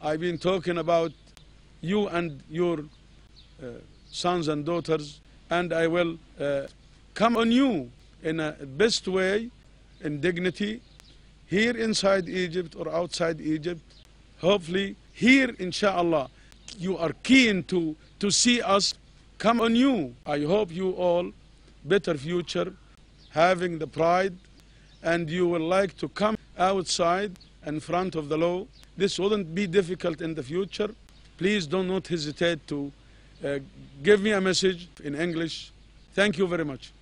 I've been talking about you and your uh, sons and daughters, and I will uh, come on you in a best way, in dignity, here inside Egypt or outside Egypt. Hopefully, here, inshallah, you are keen to, to see us come on you. I hope you all better future, having the pride, and you will like to come outside in front of the law. This wouldn't be difficult in the future. Please do not hesitate to uh, give me a message in English. Thank you very much.